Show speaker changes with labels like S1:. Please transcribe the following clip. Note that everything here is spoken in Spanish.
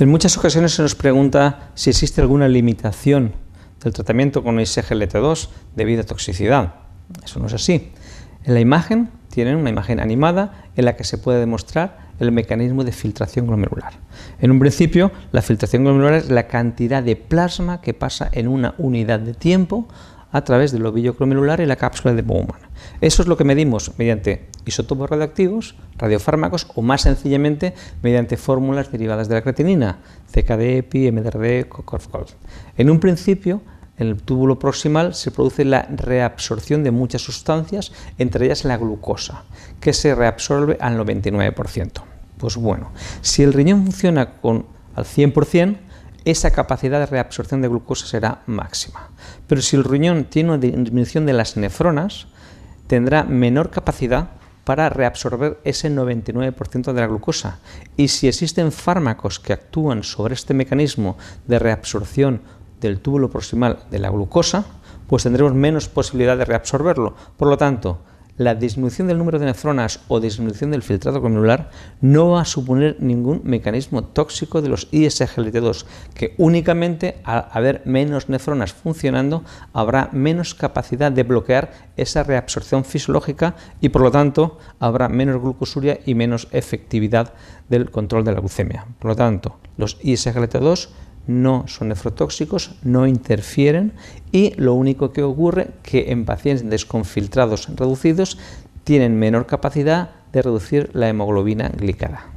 S1: En muchas ocasiones se nos pregunta si existe alguna limitación del tratamiento con ISGLT2 debido a toxicidad. Eso no es así. En la imagen tienen una imagen animada en la que se puede demostrar el mecanismo de filtración glomerular. En un principio, la filtración glomerular es la cantidad de plasma que pasa en una unidad de tiempo a través del ovillo cromelular y la cápsula de Bowman. Eso es lo que medimos mediante isótopos radioactivos, radiofármacos o más sencillamente mediante fórmulas derivadas de la creatinina, CKD-EPI, MDRD, COF-COL. En un principio, en el túbulo proximal se produce la reabsorción de muchas sustancias, entre ellas la glucosa, que se reabsorbe al 99%. Pues bueno, si el riñón funciona con al 100%, esa capacidad de reabsorción de glucosa será máxima. Pero si el riñón tiene una disminución de las nefronas, tendrá menor capacidad para reabsorber ese 99% de la glucosa. Y si existen fármacos que actúan sobre este mecanismo de reabsorción del túbulo proximal de la glucosa, pues tendremos menos posibilidad de reabsorberlo. Por lo tanto, la disminución del número de nefronas o disminución del filtrado glomerular no va a suponer ningún mecanismo tóxico de los ISGLT2, que únicamente al haber menos nefronas funcionando habrá menos capacidad de bloquear esa reabsorción fisiológica y por lo tanto habrá menos glucosuria y menos efectividad del control de la glucemia. Por lo tanto, los ISGLT2 no son nefrotóxicos, no interfieren y lo único que ocurre es que en pacientes con reducidos tienen menor capacidad de reducir la hemoglobina glicada.